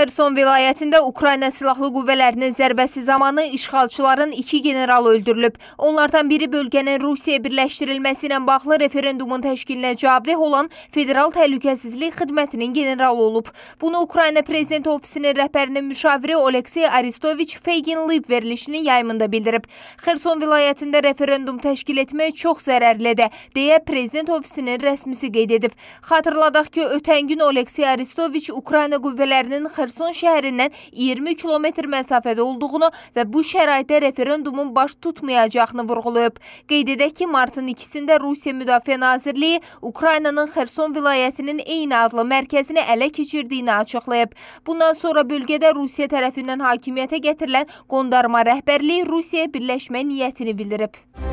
Xerson vilayətində Ukrayna Silahlı Qüvvələrinin zərbəsi zamanı işğalçıların iki general öldürülüb. Onlardan biri bölgənin Rusiyaya birləşdirilməsi ilə bağlı referendumun təşkilinə cavabdeh olan Federal Təhlükəsizlik Xidmətinin generalı olub. Bunu Ukrayna Prezident Ofisinin rəhbərinin müşaviri Oleksiy Aristoviç Feygin Liv verilişinin yayımında bildirib. Xerson vilayətində referendum təşkil etmək çox zərərlidir, deyə Prezident Ofisinin rəsmisi qeyd edib. Xatırladaq ki, ötən gün Oleksiy Aristoviç Ukrayna qüvvələrinin Xerson Xərson şəhərindən 20 kilometr məsafədə olduğunu və bu şəraitdə referendumun baş tutmayacağını vurğulayıb. Qeyd edək ki, martın 2-də Rusiya Müdafiə Nazirliyi Ukraynanın Xərson vilayətinin eyni adlı mərkəzini ələ keçirdiyini açıqlayıb. Bundan sonra bölgədə Rusiya tərəfindən hakimiyyətə gətirilən qondarma rəhbərliyi Rusiyaya birləşmə niyyətini bildirib.